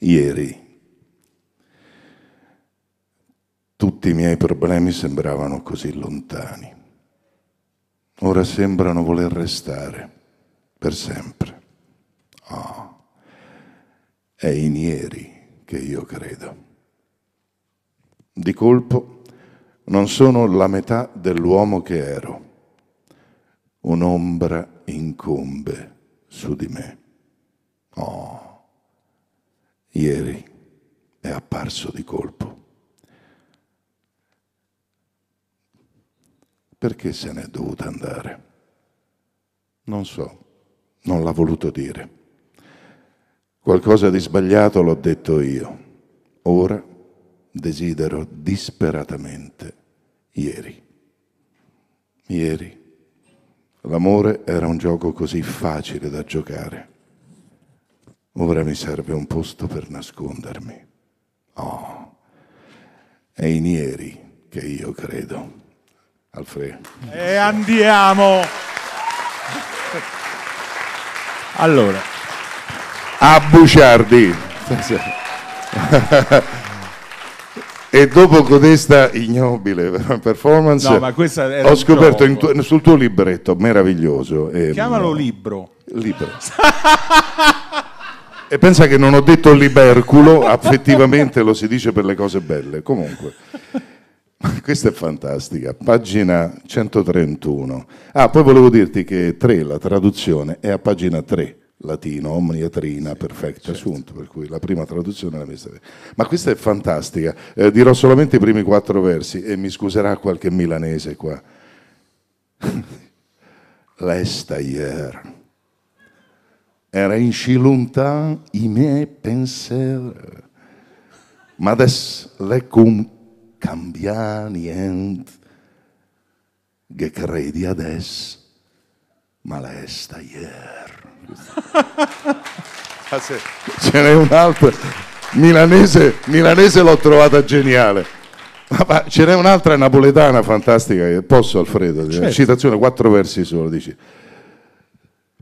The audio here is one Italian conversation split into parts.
ieri. Tutti i miei problemi sembravano così lontani. Ora sembrano voler restare per sempre. Oh, è in ieri che io credo. Di colpo non sono la metà dell'uomo che ero. Un'ombra incombe su di me. Oh ieri è apparso di colpo. Perché se n'è dovuta andare? Non so, non l'ha voluto dire. Qualcosa di sbagliato l'ho detto io. Ora desidero disperatamente ieri. Ieri. L'amore era un gioco così facile da giocare. Ora mi serve un posto per nascondermi. Oh, è in ieri che io credo. Alfredo. E andiamo. Allora. A Buciardi. e dopo codesta ignobile performance no, ho scoperto tuo, sul tuo libretto meraviglioso. Ehm, Chiamalo ehm, libro. Libro. E pensa che non ho detto liberculo, affettivamente lo si dice per le cose belle. Comunque, questa è fantastica, pagina 131. Ah, poi volevo dirti che 3, la traduzione, è a pagina 3, latino, omniatrina, sì, perfetta, certo. assunto, per cui la prima traduzione è la mia storia. Ma questa è fantastica, eh, dirò solamente i primi quattro versi e mi scuserà qualche milanese qua. L'esta ieri era in lontan i miei pensieri, ma adesso le cum cambia niente, che credi adesso, ma la sta ieri. ah, sì. Ce n'è un'altra, milanese, milanese l'ho trovata geniale. Ma, ce n'è un'altra napoletana fantastica, posso Alfredo? Certo. Citazione, quattro versi solo, dici.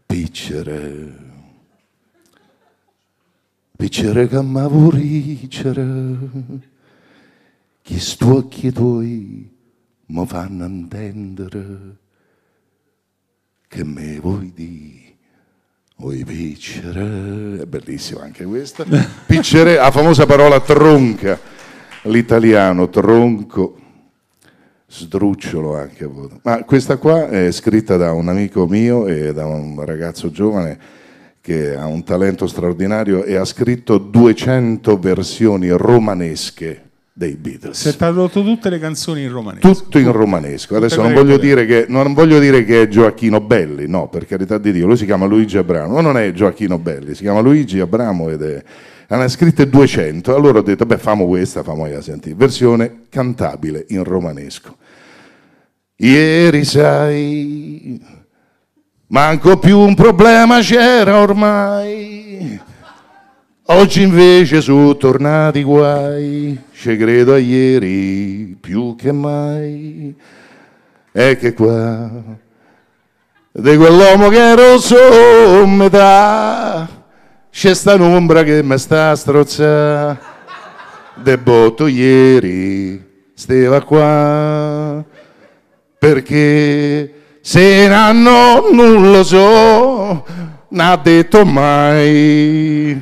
Piccere Печерека мавуричера, che stuocchi tuoi mi fanno intendere che me vuoi dire, vuoi piccere, è bellissima anche questa, piccere, la famosa parola tronca, l'italiano tronco, sdrucciolo anche a voi. Ma questa qua è scritta da un amico mio e da un ragazzo giovane, che ha un talento straordinario e ha scritto 200 versioni romanesche dei Beatles. Si è tradotto tutte le canzoni in romanesco. Tutto in romanesco. Adesso non voglio, che, non voglio, dire che, è Gioacchino Belli, no, per carità di Dio, lui si chiama Luigi Abramo, ma non è Gioacchino Belli, si chiama Luigi Abramo ed è... Ne ha scritte 200, allora ho detto, beh, famo questa, famo la sentire, versione cantabile in romanesco. Ieri sai, Manco più un problema c'era ormai. Oggi invece su tornati guai, ci credo a ieri più che mai. E che qua, di quell'uomo che ero sommetà, c'è sta un'ombra che mi sta a strozzà. De botto ieri steva qua, perché se no, non lo so, n'ha detto mai.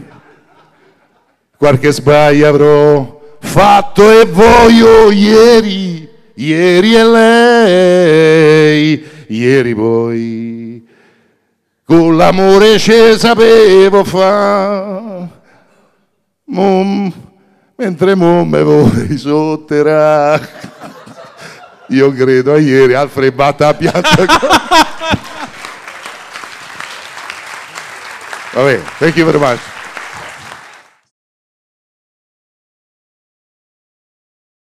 Qualche sbaglio avrò fatto e voglio ieri, ieri è lei, ieri voi. Con l'amore ce sapevo fa, mom, mentre mo me voi sotterrà. Io credo a ieri, Alfred batta a pianta. Vabbè, thank you very much.